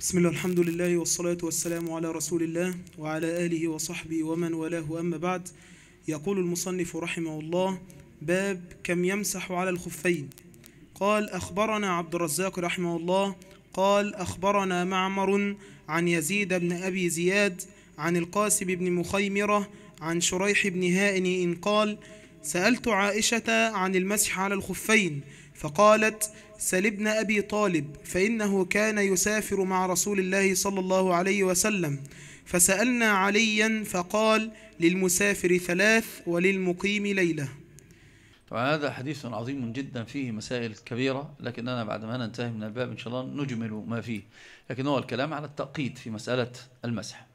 بسم الله الحمد لله والصلاة والسلام على رسول الله وعلى آله وصحبه ومن والاه أما بعد يقول المصنف رحمه الله باب كم يمسح على الخفين قال أخبرنا عبد الرزاق رحمه الله قال أخبرنا معمر عن يزيد بن أبي زياد عن القاسم بن مخيمرة عن شريح بن هائن إن قال سألت عائشة عن المسح على الخفين فقالت ابن أبي طالب فإنه كان يسافر مع رسول الله صلى الله عليه وسلم فسألنا عليا فقال للمسافر ثلاث وللمقيم ليلة طبعا هذا حديث عظيم جدا فيه مسائل كبيرة لكننا بعد ما ننتهي من الباب إن شاء الله نجمل ما فيه لكن هو الكلام على التأقيد في مسألة المسح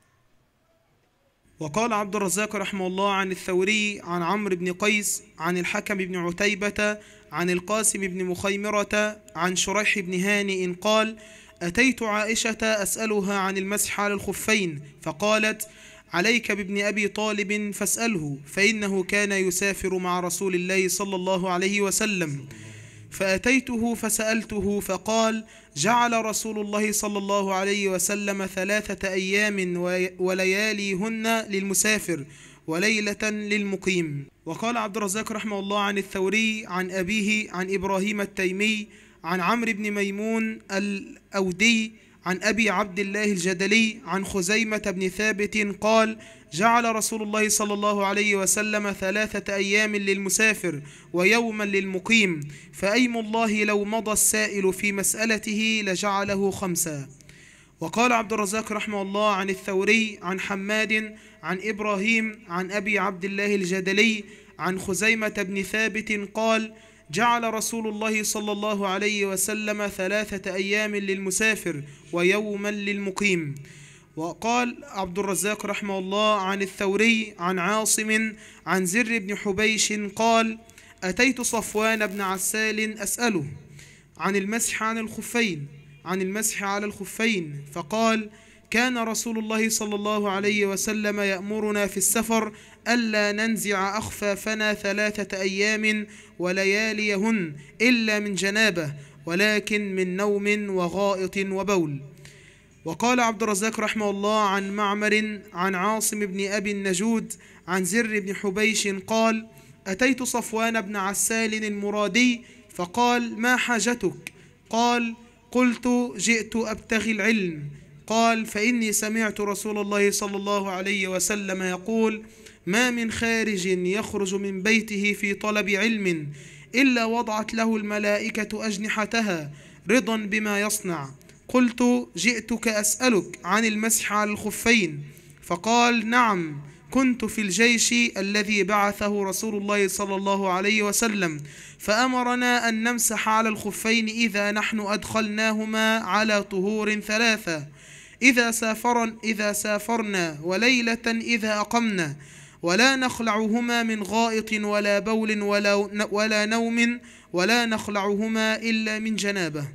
وقال عبد الرزاق رحمه الله عن الثوري عن عمرو بن قيس عن الحكم بن عتيبة عن القاسم بن مخيمرة عن شريح بن هانئ إن قال أتيت عائشة أسألها عن المسح على الخفين فقالت عليك بابن أبي طالب فاسأله فإنه كان يسافر مع رسول الله صلى الله عليه وسلم فأتيته فسألته فقال جعل رسول الله صلى الله عليه وسلم ثلاثة أيام ولياليهن للمسافر وليلة للمقيم وقال عبد الرزاق رحمه الله عن الثوري عن أبيه عن إبراهيم التيمي عن عمرو بن ميمون الأودي عن أبي عبد الله الجدلي عن خزيمة بن ثابت قال جعل رسول الله صلى الله عليه وسلم ثلاثة أيام للمسافر ويوما للمقيم فأيم الله لو مضى السائل في مسألته لجعله خمسا وقال عبد الرزاق رحمه الله عن الثوري عن حماد عن إبراهيم عن أبي عبد الله الجدلي عن خزيمة بن ثابت قال جعل رسول الله صلى الله عليه وسلم ثلاثة أيام للمسافر ويوما للمقيم وقال عبد الرزاق رحمه الله عن الثوري عن عاصم عن زر بن حبيش قال أتيت صفوان بن عسال أسأله عن المسح عن الخفين عن المسح على الخفين فقال كان رسول الله صلى الله عليه وسلم يأمرنا في السفر ألا ننزع أخفافنا ثلاثة أيام ولياليهن إلا من جنابة ولكن من نوم وغائط وبول وقال عبد الرزاق رحمه الله عن معمر عن عاصم بن أبي النجود عن زر بن حبيش قال أتيت صفوان بن عسال المرادي فقال ما حاجتك قال قلت جئت أبتغي العلم قال فإني سمعت رسول الله صلى الله عليه وسلم يقول ما من خارج يخرج من بيته في طلب علم إلا وضعت له الملائكة أجنحتها رضا بما يصنع قلت جئتك أسألك عن المسح على الخفين فقال نعم كنت في الجيش الذي بعثه رسول الله صلى الله عليه وسلم فأمرنا أن نمسح على الخفين إذا نحن أدخلناهما على طهور ثلاثة إذا سافرن إذا سافرنا وليلة إذا أقمنا ولا نخلعهما من غائط ولا بول ولا, ولا نوم ولا نخلعهما إلا من جنابة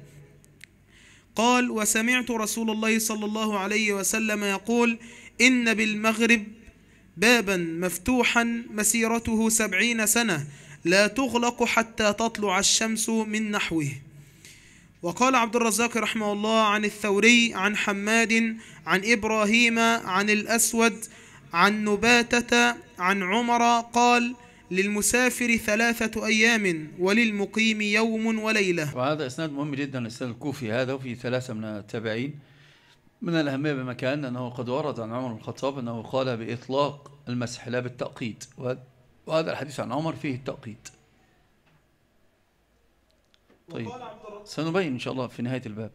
قال وسمعت رسول الله صلى الله عليه وسلم يقول إن بالمغرب بابا مفتوحا مسيرته سبعين سنة لا تغلق حتى تطلع الشمس من نحوه وقال عبد الرزاق رحمه الله عن الثوري عن حماد عن إبراهيم عن الأسود عن نباتة عن عمر قال للمسافر ثلاثة أيام وللمقيم يوم وليلة وهذا إسناد مهم جدا الإسناد الكوفي هذا وفي ثلاثة من التابعين من الأهمية بمكان أنه قد ورد عن عمر بن الخطاب أنه قال بإطلاق المسح لا بالتأقيد وهذا الحديث عن عمر فيه التأقيد طيب سنبين إن شاء الله في نهاية الباب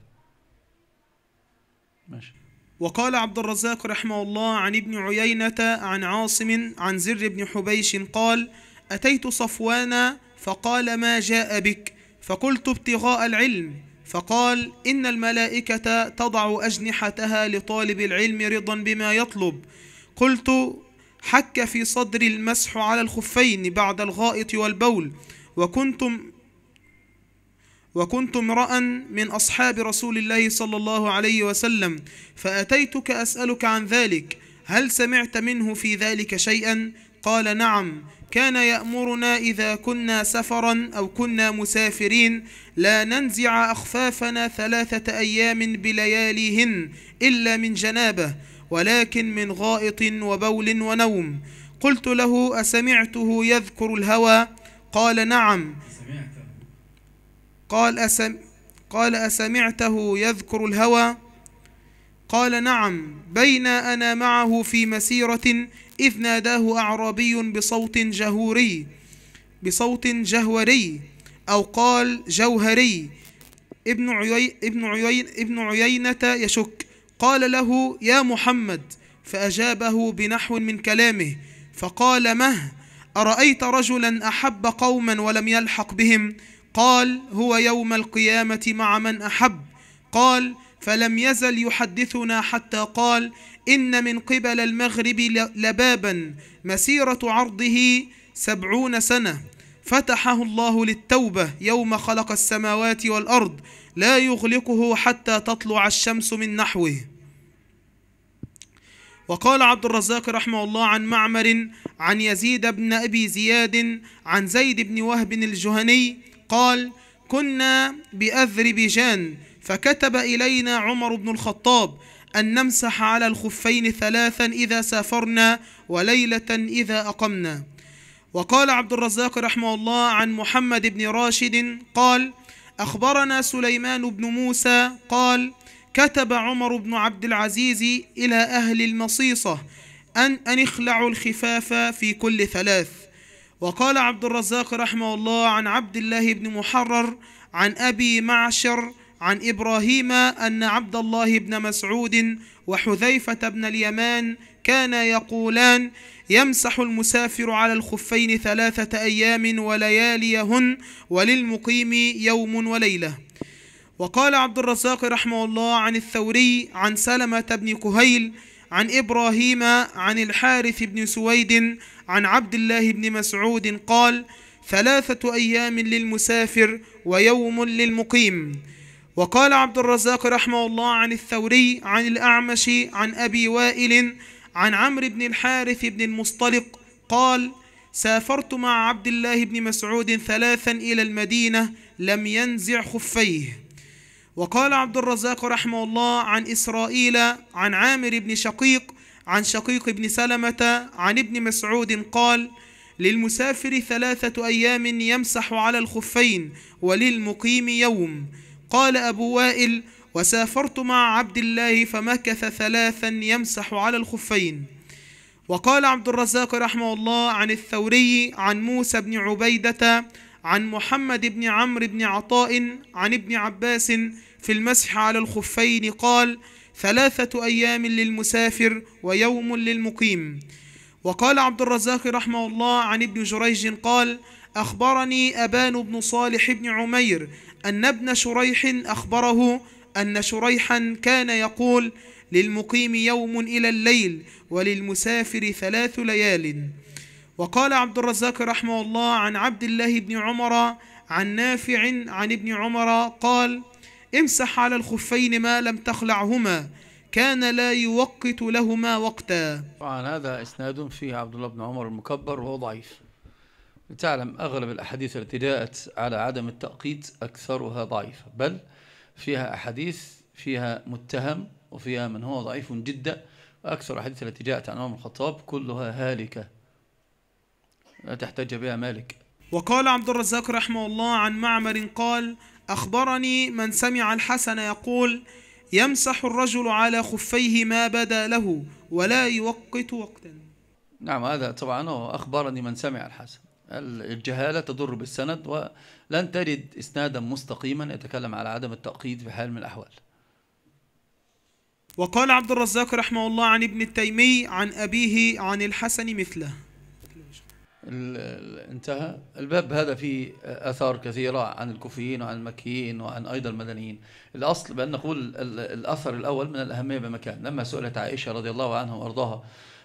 ماشي وقال عبد الرزاق رحمه الله عن ابن عيينة عن عاصم عن زر بن حبيش قال أتيت صفوانا فقال ما جاء بك فقلت ابتغاء العلم فقال إن الملائكة تضع أجنحتها لطالب العلم رضا بما يطلب قلت حك في صدري المسح على الخفين بعد الغائط والبول وكنتم وكنت امرأ من أصحاب رسول الله صلى الله عليه وسلم فأتيتك أسألك عن ذلك هل سمعت منه في ذلك شيئا؟ قال نعم كان يأمرنا إذا كنا سفرا أو كنا مسافرين لا ننزع أخفافنا ثلاثة أيام بلياليهن إلا من جنابة ولكن من غائط وبول ونوم قلت له أسمعته يذكر الهوى قال نعم قال أسم قال أسمعته يذكر الهوى قال نعم بين أنا معه في مسيرة إذ ناداه أعرابي بصوت جهوري بصوت جهوري أو قال جوهري ابن, عيي ابن, عيي ابن عيينة يشك قال له يا محمد فأجابه بنحو من كلامه فقال مه أرأيت رجلا أحب قوما ولم يلحق بهم قال هو يوم القيامة مع من أحب قال فلم يزل يحدثنا حتى قال إن من قبل المغرب لبابا مسيرة عرضه سبعون سنة فتحه الله للتوبة يوم خلق السماوات والأرض لا يغلقه حتى تطلع الشمس من نحوه وقال عبد الرزاق رحمه الله عن معمر عن يزيد بن أبي زياد عن زيد بن وهب الجهني قال كنا بأذربيجان فكتب إلينا عمر بن الخطاب أن نمسح على الخفين ثلاثا إذا سافرنا وليلة إذا أقمنا وقال عبد الرزاق رحمه الله عن محمد بن راشد قال أخبرنا سليمان بن موسى قال كتب عمر بن عبد العزيز إلى أهل المصيصة أن, أن اخلعوا الخفاف في كل ثلاث وقال عبد الرزاق رحمه الله عن عبد الله بن محرر عن أبي معشر عن إبراهيم أن عبد الله بن مسعود وحذيفة بن اليمان كانا يقولان يمسح المسافر على الخفين ثلاثة أيام ولياليهن وللمقيم يوم وليلة وقال عبد الرزاق رحمه الله عن الثوري عن سلمة بن كهيل عن إبراهيم عن الحارث بن سويد عن عبد الله بن مسعود قال ثلاثة أيام للمسافر ويوم للمقيم وقال عبد الرزاق رحمه الله عن الثوري عن الأعمش عن أبي وائل عن عمرو بن الحارث بن المصطلق قال سافرت مع عبد الله بن مسعود ثلاثا إلى المدينة لم ينزع خفيه وقال عبد الرزاق رحمه الله عن إسرائيل عن عامر بن شقيق عن شقيق بن سلمة عن ابن مسعود قال للمسافر ثلاثة أيام يمسح على الخفين وللمقيم يوم قال أبو وائل وسافرت مع عبد الله فمكث ثلاثا يمسح على الخفين وقال عبد الرزاق رحمه الله عن الثوري عن موسى بن عبيدة عن محمد بن عمرو بن عطاء عن ابن عباس في المسح على الخفين قال ثلاثة أيام للمسافر ويوم للمقيم وقال عبد الرزاق رحمه الله عن ابن جريج قال أخبرني أبان بن صالح بن عمير أن ابن شريح أخبره أن شريحا كان يقول للمقيم يوم إلى الليل وللمسافر ثلاث ليال وقال عبد الرزاق رحمه الله عن عبد الله بن عمر عن نافع عن ابن عمر قال امسح على الخفين ما لم تخلعهما كان لا يوقت لهما وقتا طبعا هذا إسناد فيه عبد الله بن عمر المكبر وهو ضعيف تعلم أغلب الأحاديث التي جاءت على عدم التأقيت أكثرها ضعيفة بل فيها أحاديث فيها متهم وفيها من هو ضعيف جدا وأكثر الأحاديث التي جاءت عن عمر الخطاب كلها هالكة لا تحتج بها مالك وقال عبد الرزاق رحمه الله عن معمر قال أخبرني من سمع الحسن يقول يمسح الرجل على خفيه ما بدا له ولا يوقت وقتا نعم هذا طبعا هو أخبرني من سمع الحسن الجهالة تضر بالسند ولن تجد إسنادا مستقيما يتكلم على عدم التأقيد في حال من الأحوال وقال عبد الرزاق رحمه الله عن ابن التيمي عن أبيه عن الحسن مثله انتهى الباب هذا فيه اثار كثيره عن الكوفيين وعن المكيين وعن ايضا المدنيين الاصل بان نقول الاثر الاول من الاهميه بمكان لما سئلت عائشه رضي الله عنها وارضاها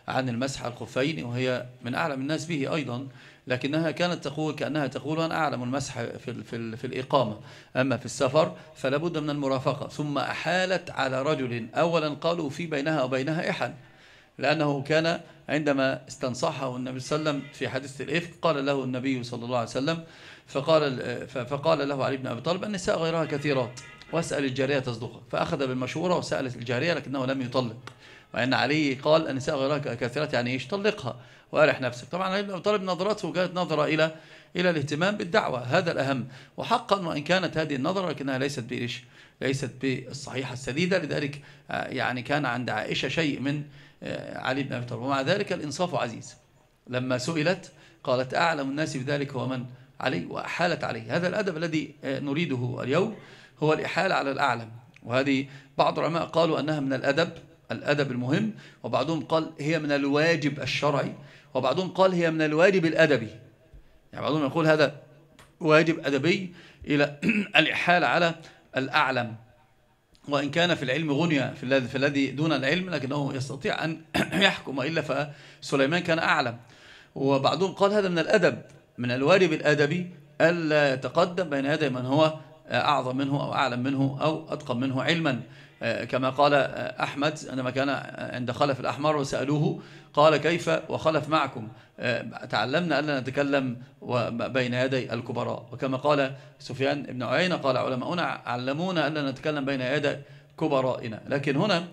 عن المسح الخفين وهي من اعلم الناس به ايضا لكنها كانت تقول كانها تقول انا اعلم المسح في في, في الاقامه اما في السفر فلا بد من المرافقه ثم احالت على رجل اولا قالوا في بينها وبينها احل لأنه كان عندما استنصحه النبي صلى الله عليه وسلم في حديث الإفك قال له النبي صلى الله عليه وسلم فقال, فقال له علي بن أبي طالب النساء غيرها كثيرات واسأل الجارية تصدقك فأخذ بالمشورة وسألت الجارية لكنه لم يطلق وأن علي قال النساء غيرها كثيرات يعني إيش طلقها وأرح نفسك طبعا علي بن أبي طالب نظرته كانت نظرة إلى إلى الاهتمام بالدعوة هذا الأهم وحقا وإن كانت هذه النظرة لكنها ليست بإيش ليست بالصحيحة السديدة لذلك آه، يعني كان عند عائشة شيء من آه، علي بن أبي طالب ومع ذلك الإنصاف عزيز لما سئلت قالت أعلم الناس بذلك هو من علي وأحالت عليه هذا الأدب الذي آه، نريده اليوم هو الإحالة على الأعلم وهذه بعض العلماء قالوا أنها من الأدب الأدب المهم وبعضهم قال هي من الواجب الشرعي وبعضهم قال هي من الواجب الأدبي يعني بعضهم يقول هذا واجب أدبي إلى الإحالة على الأعلم وإن كان في العلم غنية في الذي دون العلم لكنه يستطيع أن يحكم وإلا فسليمان كان أعلم وبعضهم قال هذا من الأدب من الواجب الأدبي ألا يتقدم بين يدي من هو أعظم منه أو أعلم منه أو أتقن منه علما آه، كما قال آه، أحمد عندما كان آه، عند خلف الأحمر وسألوه قال كيف وخلف معكم تعلمنا ألا نتكلم بين يدي الكبراء وكما قال سفيان بن عيينة قال علماؤنا علمونا ألا نتكلم بين يدي كبرائنا لكن هنا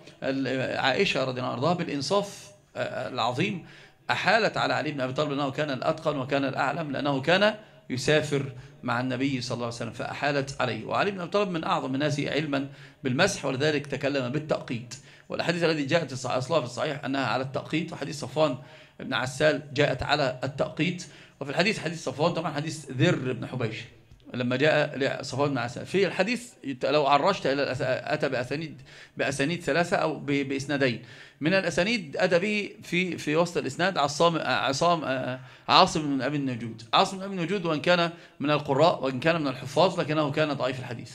عائشة رضي الله عنها بالإنصاف العظيم أحالت على علي بن أبي طالب أنه كان الأتقن وكان الأعلم لأنه كان يسافر مع النبي صلى الله عليه وسلم فأحالت عليه وعلي بن أبي طالب من أعظم الناس علما بالمسح ولذلك تكلم بالتأقيت والحديث الذي جاءت أصلها في الصحيح أنها على التأقيت وحديث صفوان بن عسال جاءت على التأقيت وفي الحديث حديث صفوان طبعا حديث ذر بن حبيش لما جاء لصفوان بن عسى في الحديث لو عرجت الى اتى باسانيد باسانيد ثلاثه او باسنادين من الاسانيد اتى به في في وسط الاسناد عصام عصام عاصم بن ابي النجود عاصم بن ابي النجود وان كان من القراء وان كان من الحفاظ لكنه كان ضعيف الحديث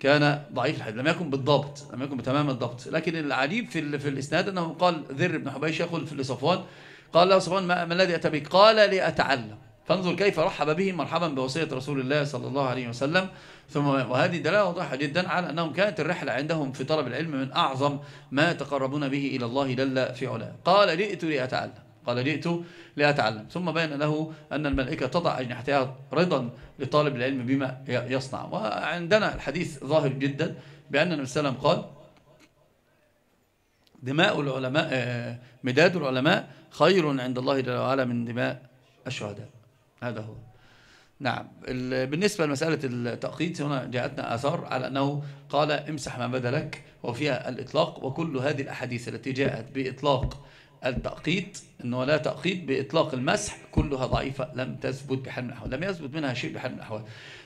كان ضعيف الحديث لم يكن بالضبط لم يكن بتمام الضبط لكن العجيب في في الاسناد انه قال ذر بن حبيش يقول لصفوان قال له صفوان ما الذي اتى به قال لاتعلم فانظر كيف رحب بهم مرحبا بوصية رسول الله صلى الله عليه وسلم ثم وهذه دلالة واضحة جدا على أنهم كانت الرحلة عندهم في طلب العلم من أعظم ما يتقربون به إلى الله جل في علاه قال جئت لأتعلم قال جئت لأتعلم ثم بين له أن الملائكة تضع أجنحتها رضا لطالب العلم بما يصنع وعندنا الحديث ظاهر جدا بأن النبي صلى الله عليه وسلم قال دماء العلماء آه، مداد العلماء خير عند الله جل وعلا من دماء الشهداء هذا هو نعم بالنسبة لمسألة التأقيت هنا جاءتنا آثار على أنه قال امسح ما بدا لك وفيها الإطلاق وكل هذه الأحاديث التي جاءت بإطلاق التأقيت أنه لا تأقيت بإطلاق المسح كلها ضعيفة لم تثبت بحال من الأحوال لم يثبت منها شيء بحال من الأحوال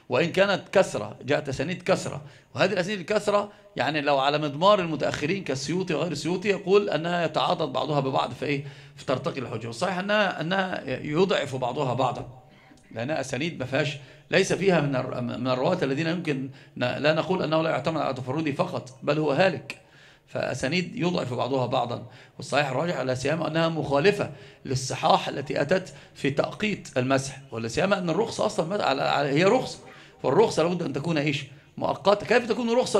وإن كانت كسرة جاءت أسانيد كسرة وهذه الأسانيد الكسرة يعني لو على مضمار المتأخرين كالسيوطي وغير السيوطي يقول أنها يتعاضد بعضها ببعض في إيه؟ في ترتقي الحجة والصحيح أنها, أنها يضعف بعضها بعضا لأنها أسانيد ما فيهاش ليس فيها من من الرواة الذين يمكن لا نقول أنه لا يعتمد على تفردي فقط بل هو هالك فأسانيد يضعف بعضها بعضا والصحيح الراجح على سيما أنها مخالفة للصحاح التي أتت في تأقيت المسح ولا سيما أن الرخصة أصلا على هي رخصة فالرخصة لابد أن تكون إيش مؤقتة كيف تكون رخصة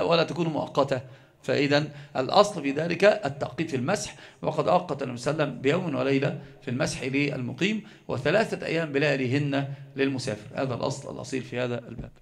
ولا تكون مؤقتة فإذا الأصل في ذلك التعقيد في المسح وقد أوقت النبي صلى الله عليه وسلم بيوم وليلة في المسح للمقيم وثلاثة أيام بلياليهن للمسافر هذا الأصل الأصيل في هذا الباب